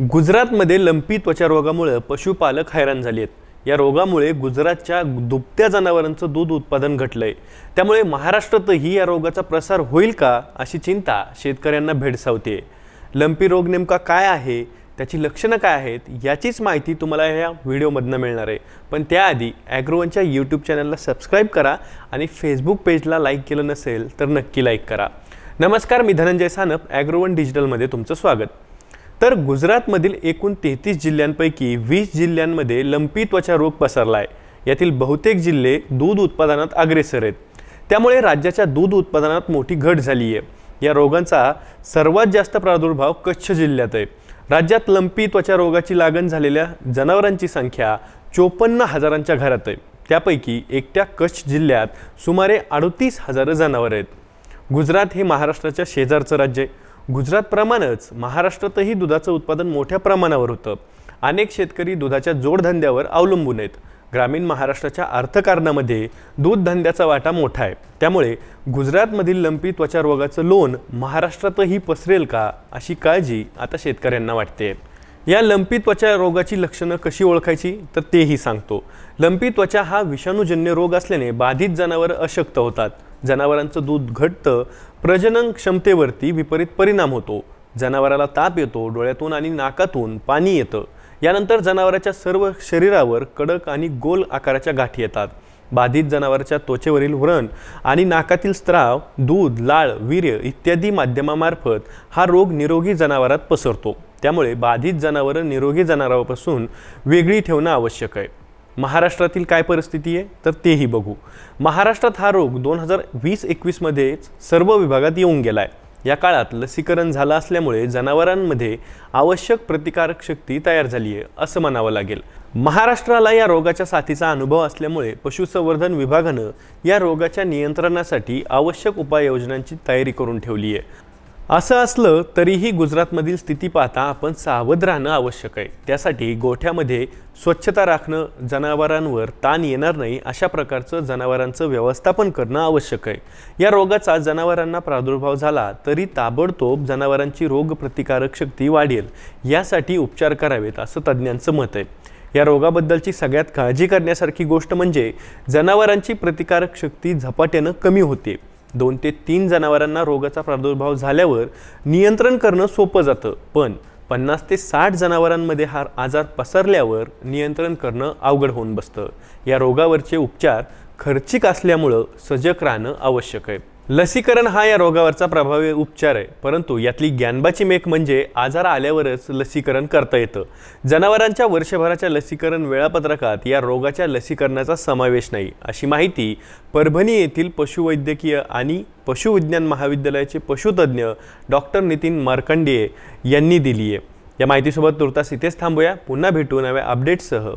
गुजरातमध्ये लंपी त्वचा रोगामुळं पशुपालक हैराण झाले आहेत या रोगामुळे गुजरातच्या दुभत्या जनावरांचं दूध उत्पादन घटलं आहे त्यामुळे महाराष्ट्रातही या रोगाचा प्रसार होईल का अशी चिंता शेतकऱ्यांना भेडसावते लंपी रोग नेमका काय आहे त्याची लक्षणं काय आहेत याचीच माहिती तुम्हाला या व्हिडिओमधनं मिळणार आहे पण त्याआधी ॲग्रोवनच्या यूट्यूब चॅनलला सबस्क्राईब करा आणि फेसबुक पेजला लाईक केलं नसेल तर नक्की लाईक करा नमस्कार मी धनंजय सानप ॲग्रोवन डिजिटलमध्ये तुमचं स्वागत तर गुजरातमधील एकूण तेहतीस जिल्ह्यांपैकी वीस जिल्ह्यांमध्ये लंपी त्वचा रोग पसरला आहे यातील बहुतेक जिल्हे दूध उत्पादनात अग्रेसर आहेत त्यामुळे राज्याच्या दूध उत्पादनात मोठी घट झाली आहे या रोगांचा सर्वात जास्त प्रादुर्भाव कच्छ जिल्ह्यात आहे राज्यात लंपी त्वचा रोगाची लागण झालेल्या जनावरांची संख्या चोपन्न हजारांच्या घरात आहे त्यापैकी एकट्या कच्छ जिल्ह्यात सुमारे अडतीस हजार जनावर आहेत गुजरात हे महाराष्ट्राच्या शेजारचं राज्य आहे गुजरातप्रमाणेच महाराष्ट्रातही दुधाचं उत्पादन मोठ्या प्रमाणावर होतं अनेक शेतकरी दुधाच्या जोडधंद्यावर अवलंबून आहेत ग्रामीण महाराष्ट्राच्या अर्थकारणामध्ये दूध धंद्याचा वाटा मोठा आहे त्यामुळे गुजरातमधील लंपी त्वचा रोगाचं लोन महाराष्ट्रातही पसरेल का अशी काळजी आता शेतकऱ्यांना वाटते या लंपी त्वचा रोगाची लक्षणं कशी ओळखायची तर तेही सांगतो लंपी त्वचा हा विषाणूजन्य रोग असल्याने बाधित जनावर अशक्त होतात जनावरांचं दूध घटतं प्रजनन क्षमतेवरती विपरीत परिणाम होतो जनावराला ताप येतो डोळ्यातून आणि नाकातून पाणी येतं यानंतर जनावराच्या सर्व शरीरावर कडक आणि गोल आकाराच्या गाठी येतात बाधित जनावराच्या त्वचेवरील व्रण आणि नाकातील स्त्राव दूध लाळ वीर्य इत्यादी माध्यमामार्फत हा रोग निरोगी जनावरात पसरतो त्यामुळे बाधित जनावरं निरोगी जनावरांपासून वेगळी ठेवणं आवश्यक आहे महाराष्ट्रातील काय परिस्थिती आहे तर तेही बघू महाराष्ट्रात हा रोग दोन हजार वीस एकवीसमध्येच सर्व विभागात येऊन गेला आहे या काळात लसीकरण झालं असल्यामुळे जनावरांमध्ये आवश्यक प्रतिकारक शक्ती तयार झाली आहे असं म्हणावं लागेल महाराष्ट्राला या रोगाच्या साथीचा अनुभव असल्यामुळे पशुसंवर्धन विभागानं या रोगाच्या नियंत्रणासाठी आवश्यक उपाययोजनांची तयारी करून ठेवली आहे असं असलं तरीही गुजरातमधील स्थिती पाहता आपण सावध राहणं आवश्यक आहे त्यासाठी गोठ्यामध्ये स्वच्छता राखणं जनावरांवर ताण येणार नाही अशा प्रकारचं जनावरांचं व्यवस्थापन करणं आवश्यक आहे या रोगाचा जनावरांना प्रादुर्भाव झाला तरी ताबडतोब जनावरांची रोगप्रतिकारक शक्ती वाढेल यासाठी उपचार करावेत असं तज्ज्ञांचं मत आहे या रोगाबद्दलची सगळ्यात काळजी करण्यासारखी गोष्ट म्हणजे जनावरांची प्रतिकारक शक्ती झपाट्यानं कमी होते दोन ते तीन जनावरांना रोगाचा प्रादुर्भाव झाल्यावर नियंत्रण करणं सोपं जातं पण पन्नास ते साठ जनावरांमध्ये हा आजार पसरल्यावर नियंत्रण करणं अवघड होऊन बसतं या रोगावरचे उपचार खर्चिक असल्यामुळं सजग राहणं आवश्यक आहे लसीकरण हा या रोगावरचा प्रभावी उपचार आहे परंतु यातली ज्ञानबाची मेक म्हणजे आजार आल्यावरच लसीकरण करता येतं जनावरांच्या वर्षभराच्या लसीकरण वेळापत्रकात या रोगाच्या लसीकरणाचा समावेश नाही अशी माहिती परभणी येथील पशुवैद्यकीय आणि पशुविज्ञान महाविद्यालयाचे पशुतज्ञ डॉक्टर नितीन मार्कंडे यांनी दिली आहे या माहितीसोबत तुर्तास इथेच थांबूया पुन्हा भेटू नव्या अपडेट्ससह